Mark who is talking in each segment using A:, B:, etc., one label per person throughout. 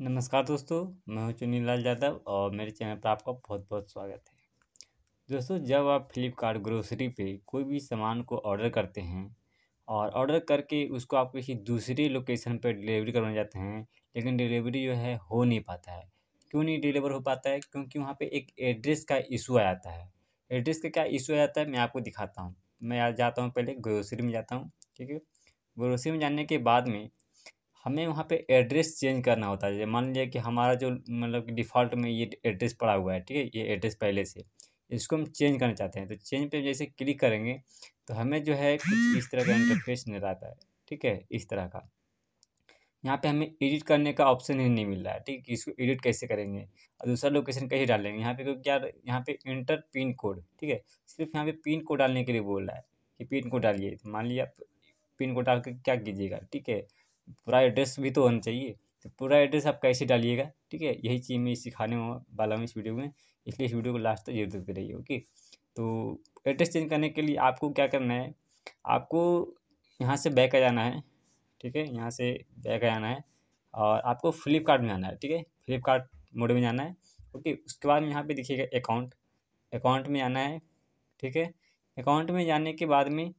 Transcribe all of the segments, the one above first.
A: नमस्कार दोस्तों मैं हूं चुनी लाल यादव और मेरे चैनल पर आपका बहुत बहुत स्वागत है दोस्तों जब आप फ्लिपकार्ट ग्रोसरी पे कोई भी सामान को ऑर्डर करते हैं और ऑर्डर करके उसको आप किसी दूसरे लोकेशन पर डिलीवरी करवाने जाते हैं लेकिन डिलीवरी जो है हो नहीं पाता है क्यों नहीं डिलीवर हो पाता है क्योंकि वहाँ पर एक एड्रेस का इशू आ जाता है एड्रेस का क्या इशू आ जाता है मैं आपको दिखाता हूँ मैं आज जाता हूँ पहले ग्रोसरी में जाता हूँ ठीक है ग्रोसरी में जाने के बाद में हमें वहाँ पे एड्रेस चेंज करना होता है जैसे मान लीजिए कि हमारा जो मतलब कि डिफ़ॉल्ट में ये एड्रेस पड़ा हुआ है ठीक है ये एड्रेस पहले से इसको हम चेंज करना चाहते हैं तो चेंज पे जैसे क्लिक करेंगे तो हमें जो है कुछ इस तरह का इंटरफेस नहीं रहता है ठीक है इस तरह का यहाँ पे हमें एडिट करने का ऑप्शन ही नहीं मिल रहा है ठीक इसको एडिट कैसे करेंगे और दूसरा लोकेशन कहीं डालेंगे यहाँ पे क्योंकि क्या यहाँ पे इंटर पिन कोड ठीक है सिर्फ यहाँ पे पिन कोड डालने के लिए बोल रहा है कि पिन कोड डालिए मान लिया आप पिन कोड डाल के क्या कीजिएगा ठीक है पूरा एड्रेस भी तो होना चाहिए तो पूरा एड्रेस आप कैसे डालिएगा ठीक है यही चीज़ मैं सिखाने वाला हूँ इस वीडियो में इसलिए इस वीडियो को लास्ट तक जरूर देखते रहिए ओके तो एड्रेस चेंज करने के लिए आपको क्या करना है आपको यहाँ से बैक आ जाना है ठीक है यहाँ से बैक आ जाना है और आपको फ्लिपकार्ट में आना है ठीक है फ्लिपकार्ट मोड में जाना है ओके उसके बाद यहाँ पे देखिएगा अकाउंट अकाउंट में आना है ठीक है अकाउंट में जाने के बाद में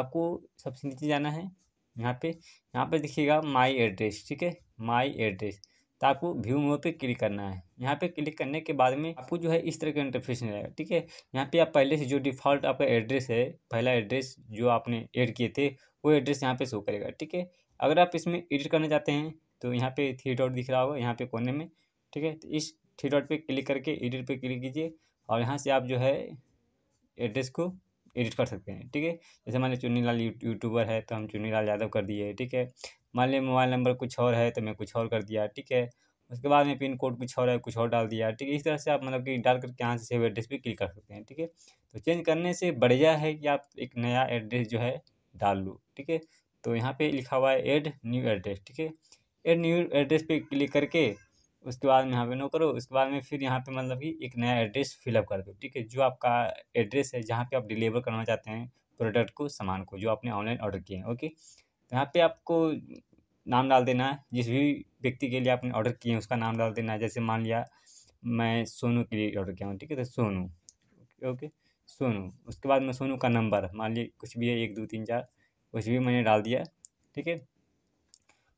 A: आपको सबसे नीचे जाना है यहाँ पे यहाँ पे देखिएगा माई एड्रेस ठीक है माई एड्रेस तो आपको व्यू मोड पे क्लिक करना है यहाँ पे क्लिक करने के बाद में आपको जो है इस तरह का इंटरफेस मिलेगा ठीक है यहाँ पे आप पहले से जो डिफ़ॉल्ट आपका एड्रेस है पहला एड्रेस जो आपने ऐड किए थे वो एड्रेस यहाँ पे शो करेगा ठीक है अगर आप इसमें एडिट करना चाहते हैं तो यहाँ पे थ्री डॉट दिख रहा होगा यहाँ पे कोने में ठीक है तो इस थ्री डॉट पर क्लिक करके एडिट पर क्लिक कीजिए और यहाँ से आप जो है एड्रेस को एडिट कर सकते हैं ठीक है जैसे मान लीजिए चुन्नी लाल यूट्यूबर है तो हम चुन्नी लाल यादव कर दिए ठीक है मान लीजिए मोबाइल नंबर कुछ और है तो मैं कुछ और कर दिया ठीक है उसके बाद में पिन कोड कुछ और है कुछ और डाल दिया ठीक है इस तरह से आप मतलब कि डाल करके यहाँ से सेव एड्रेस भी क्लिक कर सकते हैं ठीक है तो चेंज करने से बढ़िया है कि आप एक नया एड्रेस जो है डाल लो ठीक है तो यहाँ पे लिखा हुआ है एड न्यू एड्रेस ठीक है एड न्यू एड्रेस पे क्लिक करके उसके बाद में यहाँ पे नो करो उसके बाद में फिर यहाँ पे मतलब कि एक नया एड्रेस फिलअप कर दो ठीक है जो आपका एड्रेस है जहाँ पे आप डिलीवर करना चाहते हैं प्रोडक्ट को सामान को जो आपने ऑनलाइन ऑर्डर किए हैं ओके तो यहाँ पे आपको नाम डाल देना है जिस भी व्यक्ति के लिए आपने ऑर्डर किए हैं उसका नाम डाल देना है जैसे मान लिया मैं सोनू के लिए ऑर्डर किया हूँ ठीक है तो सोनू ओके सोनू उसके बाद में सोनू का नंबर मान लिए कुछ भी है एक दो तीन चार कुछ भी मैंने डाल दिया ठीक है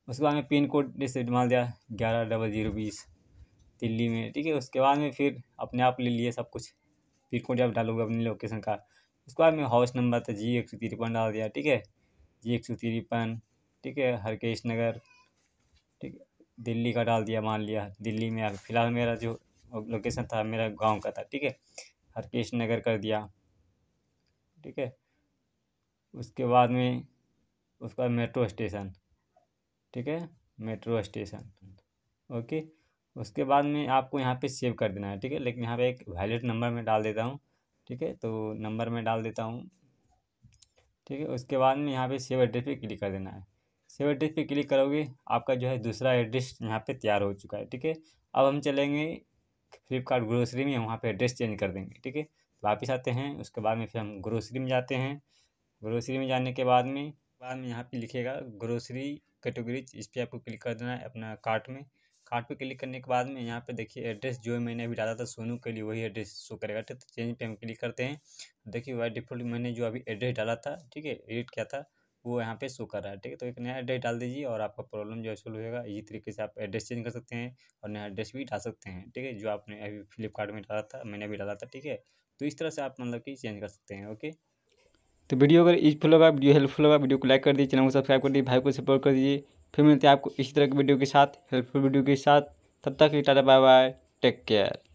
A: उसके बाद में पिन कोड जैसे मान लिया ग्यारह डबल जीरो बीस दिल्ली में ठीक है उसके बाद में फिर अपने आप ले लिए सब कुछ पिन कोड आप डालोगे अपनी लोकेशन का उसके बाद में हाउस नंबर था तो जी एक सौ तिरपन डाल दिया ठीक है जी एक सौ तिरपन ठीक है हरकेश नगर ठीक दिल्ली का डाल दिया मान लिया दिल्ली में फ़िलहाल मेरा जो लोकेशन था मेरा गाँव का था ठीक है हरकेश नगर कर दिया ठीक है उसके बाद में उसके बाद मेट्रो स्टेशन ठीक है मेट्रो स्टेशन ओके उसके बाद में आपको यहाँ पे सेव कर देना है ठीक है लेकिन यहाँ पे एक वैलिड नंबर में डाल देता हूँ ठीक है तो नंबर में डाल देता हूँ ठीक है उसके बाद में यहाँ पे सेव एड्रेस पे क्लिक कर देना है सेव एड्रेस पे क्लिक करोगे आपका जो है दूसरा एड्रेस यहाँ पे तैयार हो चुका है ठीक है अब हम चलेंगे फ्लिपकार्ट ग्रोसरी में वहाँ पर एड्रेस चेंज कर देंगे ठीक है वापस आते हैं उसके बाद में फिर हम ग्रोसरी में जाते हैं ग्रोसरी में जाने के बाद में बाद में यहाँ पर लिखेगा ग्रोसरी कैटेगरीज इस पर आपको क्लिक कर देना है अपना कार्ट में कार्ट पे क्लिक करने के बाद में यहाँ पे देखिए एड्रेस जो मैंने अभी डाला था सोनू के लिए वही एड्रेस शो करेगा ठीक है तो चेंज पे हम क्लिक करते हैं देखिए वाई डिफॉल्ट मैंने जो अभी एड्रेस डाला था ठीक है एडिट किया था वो यहाँ पे शो कर रहा है ठीक है तो एक नया एड्रेस डाल दीजिए और आपका प्रॉब्लम जो है सोल्व होगा इसी तरीके से आप एड्रेस चेंज कर सकते हैं और नया एड्रेस भी डाल सकते हैं ठीक है जो आपने अभी फ्लिपकार्ट में डाला था मैंने अभी डाला था ठीक है तो इस तरह से आप मतलब कि चेंज कर सकते हैं ओके तो वीडियो अगर यूजफुल होगा वीडियो हेल्पफुल होगा वीडियो को लाइक कर दीजिए चैनल को सब्सक्राइब कर दीजिए भाई को सपोर्ट कर दीजिए फिर मिलते हैं आपको इसी तरह की वीडियो के साथ हेल्पफुल वीडियो के साथ तब तक ही tata bye bye take care